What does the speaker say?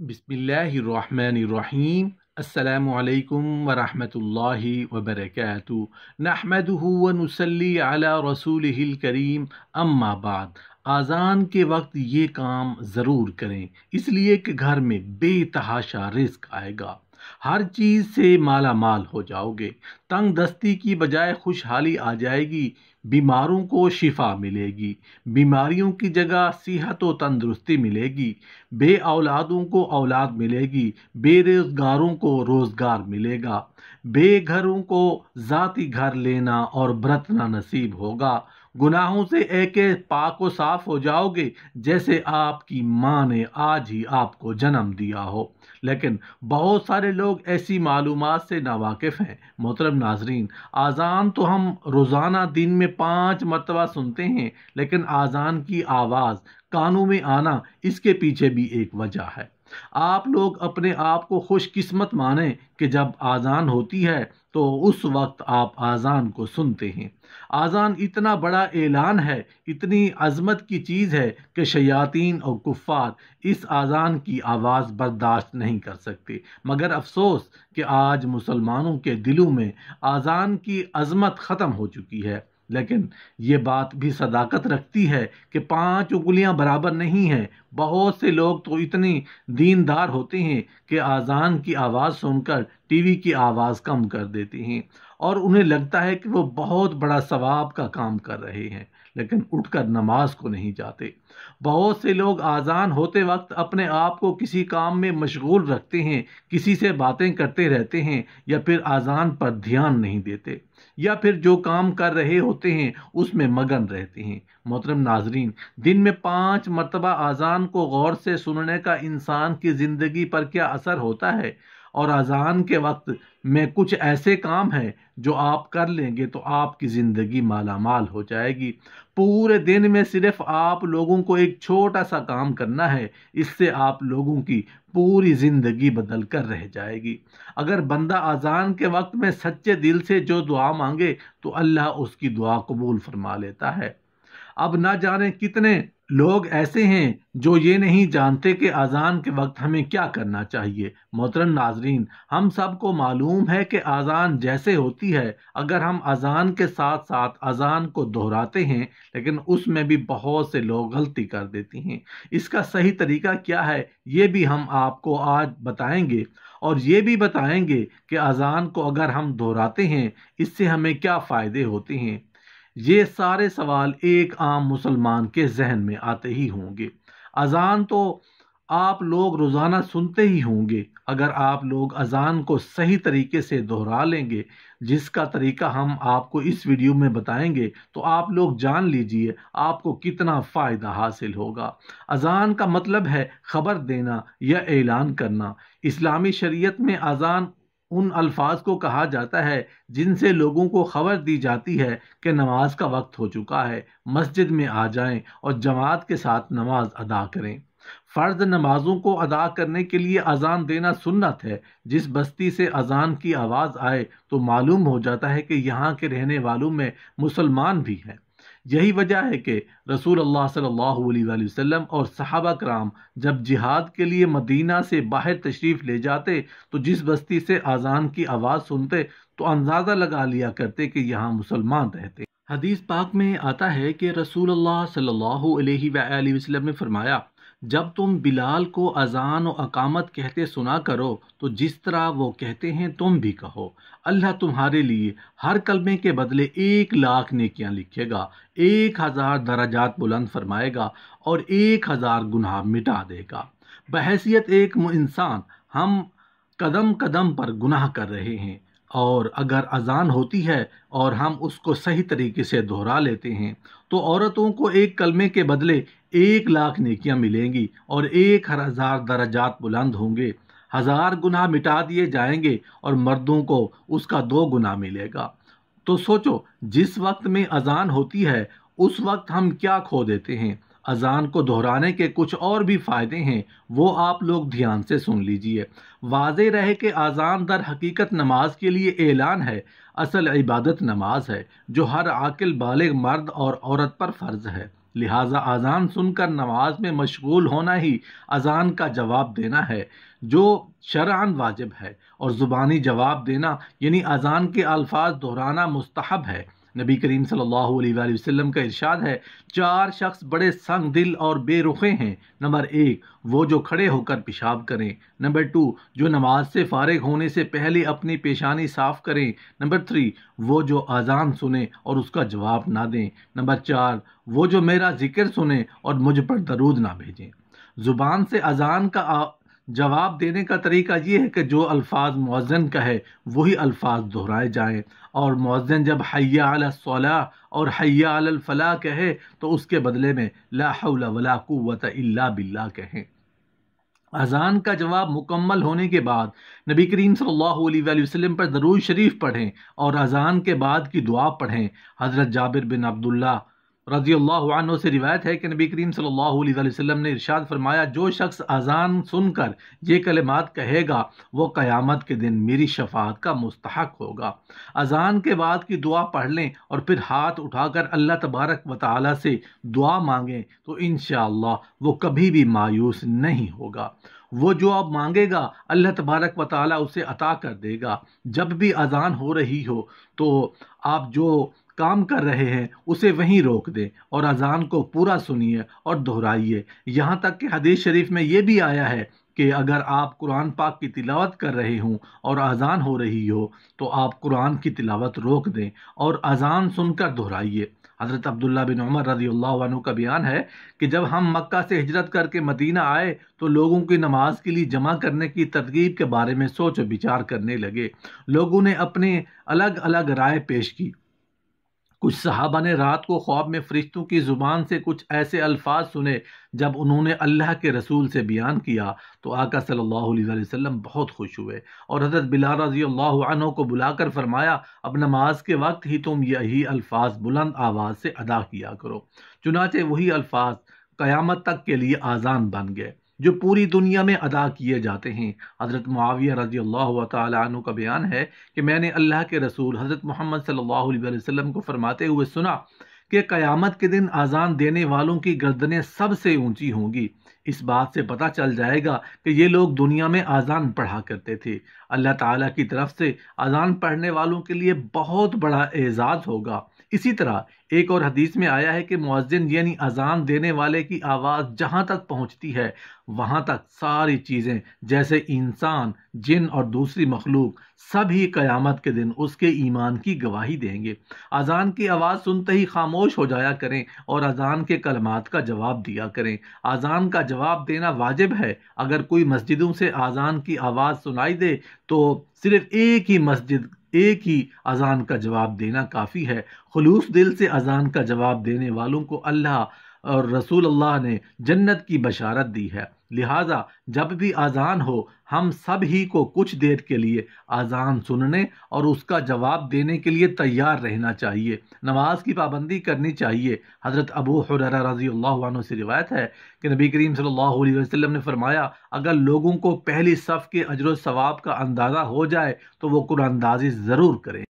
बिसमीम् अल्लाम वरहमल वबरक नहमदहू अला रसूल करीम अम्माबाद आज़ान के वक्त ये काम ज़रूर करें इसलिए कि घर में बेतहाशा रिस्क आएगा हर चीज़ से माला माल हो जाओगे तंग दस्ती की बजाय खुशहाली आ जाएगी बीमारों को शिफा मिलेगी बीमारियों की जगह सेहत व तंदुरुस्ती मिलेगी बे औलादों को औलाद मिलेगी बेरोज़गारों को रोज़गार मिलेगा बेघरों को ज़ाती घर लेना और बरतना नसीब होगा गुनाहों से एक पाक को साफ हो जाओगे जैसे आपकी माँ ने आज ही आपको जन्म दिया हो लेकिन बहुत सारे लोग ऐसी मालूम से नावाकिफ़ हैं मोहतरम नाजरीन आज़ान तो हम रोज़ाना दिन में पाँच मरतबा सुनते हैं लेकिन आज़ान की आवाज़ कानों में आना इसके पीछे भी एक वजह है आप लोग अपने आप को खुशकिस्मत माने कि जब आज़ान होती है तो उस वक्त आप आज़ान को सुनते हैं आज़ान इतना बड़ा ऐलान है इतनी अजमत की चीज़ है कि शयातीन और कुफ़ार इस आज़ान की आवाज़ बर्दाश्त नहीं कर सकते मगर अफसोस कि आज मुसलमानों के दिलों में आज़ान की अजमत ख़त्म हो चुकी है लेकिन ये बात भी सदाकत रखती है कि पांच उंगलियां बराबर नहीं हैं बहुत से लोग तो इतने दीनदार होते हैं कि आज़ान की आवाज़ सुनकर टीवी की आवाज़ कम कर देते हैं और उन्हें लगता है कि वो बहुत बड़ा सवाब का काम कर रहे हैं लेकिन उठकर नमाज को नहीं जाते बहुत से लोग आज़ान होते वक्त अपने आप को किसी काम में मशगूल रखते हैं किसी से बातें करते रहते हैं या फिर आज़ान पर ध्यान नहीं देते या फिर जो काम कर रहे होते हैं उसमें मगन रहते हैं मोहतरम नाजरीन दिन में पाँच मरतबा आज़ान को गौर से सुनने का इंसान की ज़िंदगी पर क्या असर होता है और अजान के वक्त में कुछ ऐसे काम हैं जो आप कर लेंगे तो आपकी ज़िंदगी मालामाल हो जाएगी पूरे दिन में सिर्फ आप लोगों को एक छोटा सा काम करना है इससे आप लोगों की पूरी ज़िंदगी बदल कर रह जाएगी अगर बंदा अजान के वक्त में सच्चे दिल से जो दुआ मांगे तो अल्लाह उसकी दुआ कबूल फरमा लेता है अब ना जाने कितने लोग ऐसे हैं जो ये नहीं जानते कि अज़ान के वक्त हमें क्या करना चाहिए मोहतरम नाजरीन हम सबको मालूम है कि अज़ान जैसे होती है अगर हम अज़ान के साथ साथ अज़ान को दोहराते हैं लेकिन उसमें भी बहुत से लोग गलती कर देती हैं इसका सही तरीका क्या है ये भी हम आपको आज बताएंगे और ये भी बताएंगे कि अज़ान को अगर हम दोहराते हैं इससे हमें क्या फ़ायदे होते हैं ये सारे सवाल एक आम मुसलमान के जहन में आते ही होंगे अजान तो आप लोग रोज़ाना सुनते ही होंगे अगर आप लोग अजान को सही तरीके से दोहरा लेंगे जिसका तरीका हम आपको इस वीडियो में बताएंगे तो आप लोग जान लीजिए आपको कितना फ़ायदा हासिल होगा अजान का मतलब है ख़बर देना या ऐलान करना इस्लामी शरीयत में अजान उन अल्फाज को कहा जाता है जिनसे लोगों को खबर दी जाती है कि नमाज का वक्त हो चुका है मस्जिद में आ जाएं और जमात के साथ नमाज अदा करें फ़र्ज नमाजों को अदा करने के लिए अजान देना सुन्नत है जिस बस्ती से अजान की आवाज़ आए तो मालूम हो जाता है कि यहाँ के रहने वालों में मुसलमान भी हैं यही वजह है कि रसूल अल्लाह सल्लल्लाहु अलैहि वसल्लम और सहाबा कराम जब जिहाद के लिए मदीना से बाहर तशरीफ़ ले जाते तो जिस बस्ती से आज़ान की आवाज़ सुनते तो अंदाज़ा लगा लिया करते कि यहाँ मुसलमान रहते हदीस पाक में आता है कि रसूल अल्लाह सल्लल्लाहु अलैहि वसल्लम ने फरमाया जब तुम बिलाल को अजान और अकामत कहते सुना करो तो जिस तरह वो कहते हैं तुम भी कहो अल्लाह तुम्हारे लिए हर कलमे के बदले एक लाख नेकियां लिखेगा एक हज़ार दराजात बुलंद फरमाएगा और एक हज़ार गुनाह मिटा देगा बहसीत एक इंसान हम कदम कदम पर गुनाह कर रहे हैं और अगर अजान होती है और हम उसको सही तरीके से दोहरा लेते हैं तो औरतों को एक कलमे के बदले एक लाख नेकियां मिलेंगी और एक हज़ार दर्जात बुलंद होंगे हज़ार गुनाह मिटा दिए जाएंगे और मर्दों को उसका दो गुना मिलेगा तो सोचो जिस वक्त में अजान होती है उस वक्त हम क्या खो देते हैं अजान को दोहराने के कुछ और भी फ़ायदे हैं वो आप लोग ध्यान से सुन लीजिए वाज रहे कि अजान दर हकीकत नमाज के लिए ऐलान है असल इबादत नमाज है जो हर आकिल बालग मर्द और औरत पर फ़र्ज़ है लिहाजा अजान सुनकर नमाज में मशगूल होना ही अजान का जवाब देना है जो शरान वाजिब है और ज़ुबानी जवाब देना यानी अजान के अल्फाज दोहराना मुस्तहब है नबी करीम सल्लल्लाहु अलैहि वसल्लम का इरशाद है चार शख्स बड़े संग दिल और बेरुखे हैं नंबर एक वो जो खड़े होकर पेशाब करें नंबर टू जो नमाज से फारग होने से पहले अपनी पेशानी साफ़ करें नंबर थ्री वो जो अजान सुने और उसका जवाब ना दें नंबर चार वो जो मेरा जिक्र सुने और मुझ पर दरूद ना भेजें ज़ुबान से अजान का जवाब देने का तरीका ये है कि जो अल्फाज मौजन का है वही अल्फाज दोहराए जाएँ और मौजन जब हया सौला और हैया फला कहे तो उसके बदले में ला वला बिल्ला कहें अजान का जवाब मुकम्मल होने के बाद नबी करीम सल्लल्लाहु अलैहि वसल्लम पर दरूज शरीफ पढ़ें और अजान के बाद की दुआ पढ़ें हज़रत जाबिर बिन अब्दुल्ला रजी अल्लाह से रिवायत है कि नबी करीम सल्लल्लाहु अलैहि वसल्लम ने इरशाद फरमाया जो शख्स अजान सुनकर ये कलमात कहेगा वो क़यामत के दिन मेरी शफात का मुस्तक होगा अजान के बाद की दुआ पढ़ लें और फिर हाथ उठाकर अल्लाह तबारक व ताली से दुआ मांगें तो इन वो कभी भी मायूस नहीं होगा वो जो आप मांगेगा अल्लाह तबारक व उसे अता कर देगा जब भी अजान हो रही हो तो आप जो काम कर रहे हैं उसे वहीं रोक दे और अजान को पूरा सुनिए और दोहराइए यहाँ तक कि हदीस शरीफ में ये भी आया है कि अगर आप कुरान पाक की तिलावत कर रहे हों और अजान हो रही हो तो आप कुरान की तिलावत रोक दें और अजान सुनकर दोहराइए हज़रत अब्दुल्ला बिन उमर रजी अल्लाह का बयान है कि जब हम मक्का से हिजरत करके मदीना आए तो लोगों की नमाज के लिए जमा करने की तरकीब के बारे में सोच विचार करने लगे लोगों ने अपने अलग अलग राय पेश की कुछ सहाबा ने रात को ख्वाब में फरिश्तों की ज़ुबान से कुछ ऐसे अल्फाज सुने जब उन्होंने अल्लाह के रसूल से बयान किया तो आका सल्लल्लाहु अलैहि वसल्लम बहुत खुश हुए और हज़रत बिला रजी अल्लाह को बुलाकर फरमाया अब नमाज के वक्त ही तुम यही अल्फाज बुलंद आवाज़ से अदा किया करो चुनाचे वही अल्फाज क़यामत तक के लिए आज़ान बन गए जो पूरी दुनिया में अदा किए जाते हैं हज़रत मुआविया रजी अल्लाह तु का बयान है कि मैंने अल्लाह के रसूल हज़रत मोहम्मद सल्ह वसम को फरमाते हुए सुना कि क़यामत के दिन आज़ान देने वालों की गर्दनें सबसे ऊंची होंगी इस बात से पता चल जाएगा कि ये लोग दुनिया में आज़ान पढ़ा करते थे अल्लाह ताला की तरफ से आज़ान पढ़ने वालों के लिए बहुत बड़ा एजाज़ होगा इसी तरह एक और हदीस में आया है कि मुआजिन यानी अजान देने वाले की आवाज़ जहाँ तक पहुँचती है वहाँ तक सारी चीज़ें जैसे इंसान जिन और दूसरी मखलूक सभी क़यामत के दिन उसके ईमान की गवाही देंगे अजान की आवाज़ सुनते ही खामोश हो जाया करें और अजान के कलमात का जवाब दिया करें अजान का जवाब देना वाजिब है अगर कोई मस्जिदों से अजान की आवाज़ सुनाई दे तो सिर्फ़ एक ही मस्जिद एक ही अजान का जवाब देना काफ़ी है खलूस दिल से अजान का जवाब देने वालों को अल्लाह और रसूल अल्लाह ने जन्नत की बशारत दी है लिहाजा जब भी आज़ान हो हम सब ही को कुछ देर के लिए आज़ान सुनने और उसका जवाब देने के लिए तैयार रहना चाहिए नमाज की पाबंदी करनी चाहिए हज़रत अबू हर रजी अल्लाह से रिवायत है कि नबी करीम सल्लल्लाहु अलैहि वसल्लम ने फरमाया अगर लोगों को पहली सफ़ के अजर सवाब का अंदाज़ा हो जाए तो वह कुरानदाजी ज़रूर करें